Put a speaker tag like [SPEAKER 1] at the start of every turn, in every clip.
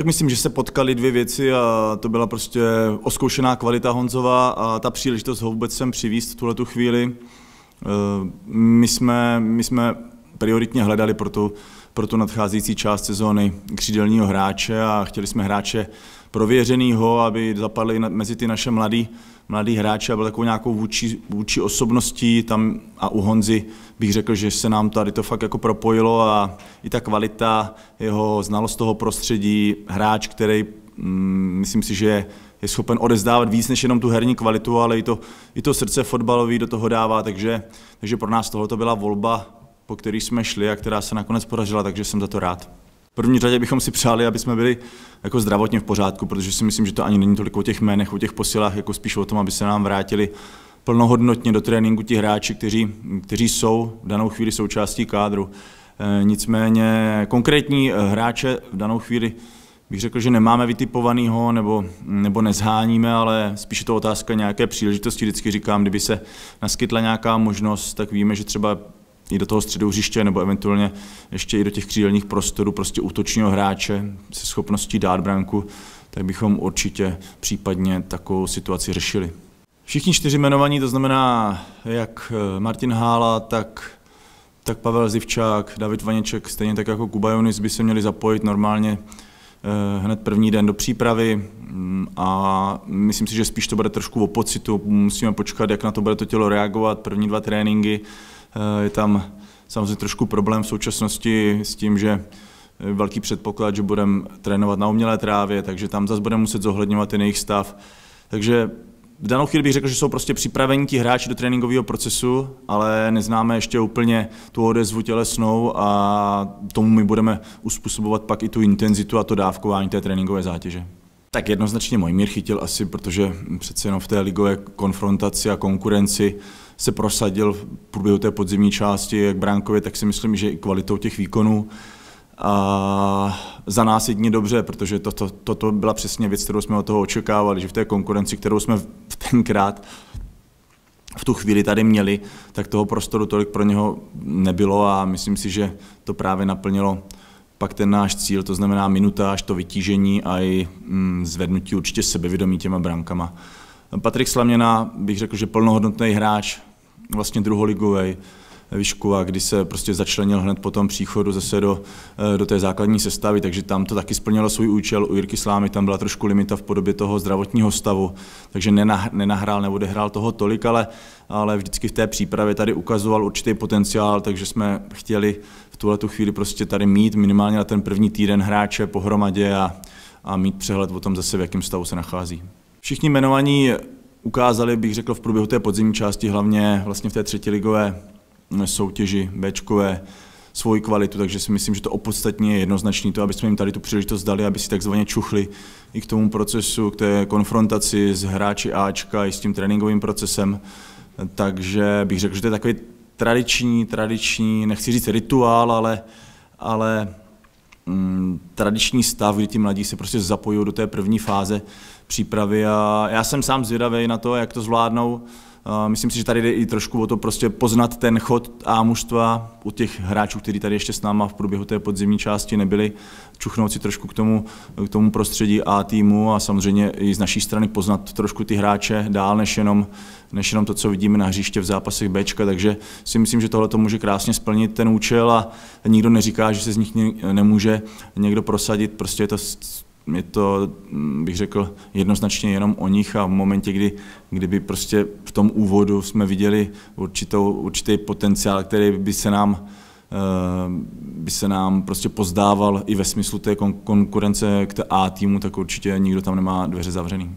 [SPEAKER 1] Tak myslím, že se potkali dvě věci a to byla prostě oskoušená kvalita Honzova a ta příležitost ho vůbec sem přivíst v tuhle tu chvíli. Eh, my jsme, my jsme prioritně hledali pro tu pro tu nadcházející část sezóny křídelního hráče a chtěli jsme hráče prověřenýho, aby zapadli mezi ty naše mladý, mladý hráče a byl takovou nějakou vůči, vůči osobností tam a u Honzy bych řekl, že se nám tady to fakt jako propojilo a i ta kvalita, jeho znalost toho prostředí, hráč, který mm, myslím si, že je schopen odezdávat víc než jenom tu herní kvalitu, ale i to, i to srdce fotbalové do toho dává, takže, takže pro nás tohle byla volba po který jsme šli a která se nakonec podařila, takže jsem za to rád. V první řadě bychom si přáli, aby jsme byli jako zdravotně v pořádku, protože si myslím, že to ani není tolik o těch jménech, o těch posilách, jako spíš o tom, aby se nám vrátili plnohodnotně do tréninku ti hráči, kteří, kteří jsou v danou chvíli součástí kádru. E, nicméně konkrétní e, hráče v danou chvíli bych řekl, že nemáme vytipovaného nebo, nebo nezháníme, ale spíš je to otázka nějaké příležitosti. Vždycky říkám, kdyby se naskytla nějaká možnost, tak víme, že třeba i do toho středu hřiště nebo eventuálně ještě i do těch křídelních prostorů prostě útočního hráče se schopností dát branku, tak bychom určitě případně takovou situaci řešili. Všichni čtyři jmenovaní, to znamená jak eh, Martin Hála, tak tak Pavel Zivčák, David Vaněček, stejně tak jako Kuba Jonis by se měli zapojit normálně eh, hned první den do přípravy mm, a myslím si, že spíš to bude trošku o pocitu. Musíme počkat, jak na to bude to tělo reagovat, první dva tréninky Eh, je tam samozřejmě trošku problém v současnosti s tím, že eh, velký předpoklad, že budeme trénovat na umělé trávě, takže tam zase budeme muset zohledňovat ten jejich stav. Takže v danou chvíli bych řekl, že jsou prostě připravení ti hráči do tréninkového procesu, ale neznáme ještě úplně tu odezvu tělesnou a tomu my budeme uspůsobovat pak i tu intenzitu a to dávkování té tréninkové zátěže. Tak jednoznačně Mojmír chytil asi, protože přece jenom v té ligové konfrontaci a konkurenci se prosadil v průběhu té podzimní části, jak bránkově, tak si myslím, že i kvalitou těch výkonů. A za nás jedině dobře, protože toto to, to, to byla přesně věc, kterou jsme od toho očekávali, že v té konkurenci, kterou jsme v tenkrát v tu chvíli tady měli, tak toho prostoru tolik pro něho nebylo a myslím si, že to právě naplnilo pak ten náš cíl, to znamená minuta, až to vytížení a i mm, zvednutí určitě sebevědomí těma brankama. Patrik Slaměna bych řekl, že plnohodnotný hráč, vlastně druholigový eh, Vyškova, kdy se prostě začlenil hned po tom příchodu zase do, eh, do té základní sestavy, takže tam to taky splnilo svůj účel. U Jirky Slámy tam byla trošku limita v podobě toho zdravotního stavu, takže nenahrál, neodehrál toho tolik, ale, ale vždycky v té přípravě tady ukazoval určitý potenciál, takže jsme chtěli v tuhle tu chvíli prostě tady mít minimálně na ten první týden hráče pohromadě a, a mít přehled o tom zase, v jakém stavu se nachází. Všichni jmenovaní ukázali, bych řekl, v průběhu té podzimní části, hlavně vlastně v té ligové eh, soutěži Bčkové, svoji kvalitu, takže si myslím, že to opodstatně je jednoznačný to, aby jsme jim tady tu příležitost dali, aby si takzvaně čuchli i k tomu procesu, k té konfrontaci s hráči Ačka i s tím tréninkovým procesem. Takže bych řekl, že to je takový tradiční, tradiční, nechci říct rituál, ale, ale mm, tradiční stav, kdy ti mladí se prostě zapojují do té první fáze přípravy a já jsem sám zvědavý na to, jak to zvládnou Myslím si, že tady jde i trošku o to prostě poznat ten chod a mužstva u těch hráčů, kteří tady ještě s náma v průběhu té podzimní části nebyli, čuchnout si trošku k tomu, k tomu prostředí a týmu a samozřejmě i z naší strany poznat trošku ty hráče dál, než jenom, než jenom to, co vidíme na hřiště v zápasech Bčka, takže si myslím, že tohle to může krásně splnit ten účel a nikdo neříká, že se z nich nemůže někdo prosadit, prostě je to je to, mm, bych řekl, jednoznačně jenom o nich a v momentě, kdy, kdyby prostě v tom úvodu jsme viděli určitou, určitý potenciál, který by se nám eh, by se nám prostě pozdával i ve smyslu té konkurence k té A týmu, tak určitě nikdo tam nemá dveře zavřený.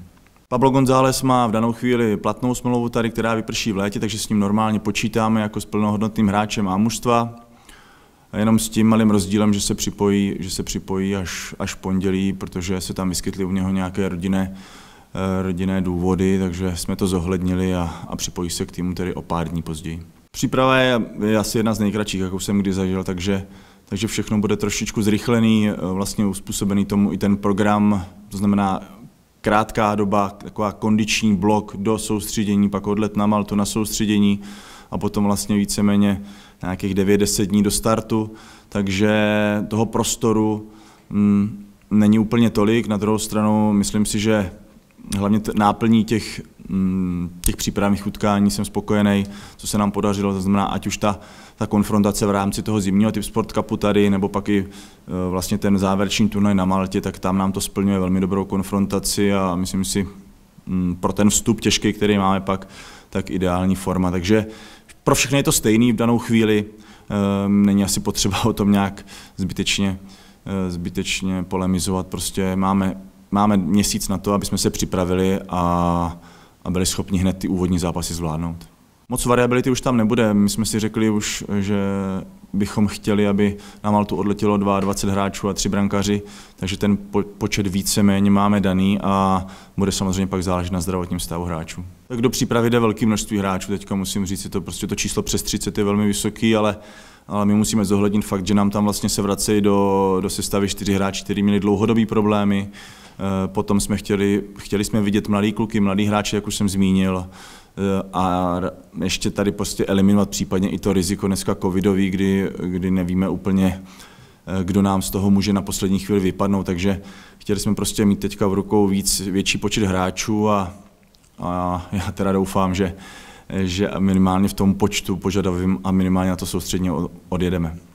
[SPEAKER 1] Pablo González má v danou chvíli platnou smlouvu tady, která vyprší v létě, takže s ním normálně počítáme jako s plnohodnotným hráčem a mužstva jenom s tím malým rozdílem, že se připojí, že se připojí až, až pondělí, protože se tam vyskytly u něho nějaké rodinné, eh, rodinné důvody, takže jsme to zohlednili a, a připojí se k týmu tedy o pár dní později. Příprava je, je asi jedna z nejkratších, jakou jsem kdy zažil, takže, takže všechno bude trošičku zrychlený, eh, vlastně uspůsobený tomu i ten program, to znamená krátká doba, taková kondiční blok do soustředění, pak odlet na Maltu na soustředění a potom vlastně víceméně nějakých 9-10 dní do startu, takže toho prostoru mm, není úplně tolik. Na druhou stranu myslím si, že hlavně t- náplní těch, mm, těch přípravných utkání jsem spokojený, co se nám podařilo, to znamená, ať už ta, ta konfrontace v rámci toho zimního typ Sport Cupu tady, nebo pak i e, vlastně ten závěrečný turnaj na Maltě, tak tam nám to splňuje velmi dobrou konfrontaci a myslím si, mm, pro ten vstup těžký, který máme pak, tak ideální forma. Takže pro všechny je to stejný v danou chvíli, ehm, není asi potřeba o tom nějak zbytečně, eh, zbytečně polemizovat. Prostě máme, máme měsíc na to, aby jsme se připravili a, a byli schopni hned ty úvodní zápasy zvládnout. Moc variability už tam nebude. My jsme si řekli už, že bychom chtěli, aby na Maltu odletělo 22 hráčů a tři brankaři, takže ten počet víceméně máme daný a bude samozřejmě pak záležet na zdravotním stavu hráčů. Tak do přípravy jde velké množství hráčů, teďka musím říct, že to prostě to číslo přes 30 je velmi vysoký, ale ale my musíme zohlednit fakt, že nám tam vlastně se vracejí do, do sestavy čtyři hráči, kteří měli dlouhodobý problémy. Eh, potom jsme chtěli, chtěli jsme vidět mladý kluky, mladý hráče, jak už jsem zmínil. Eh, a ještě tady prostě eliminovat případně i to riziko dneska covidový, kdy, kdy nevíme úplně, eh, kdo nám z toho může na poslední chvíli vypadnout, takže chtěli jsme prostě mít teďka v rukou víc, větší počet hráčů a, a já teda doufám, že, že minimálně v tom počtu požadavím a minimálně na to soustředně odjedeme.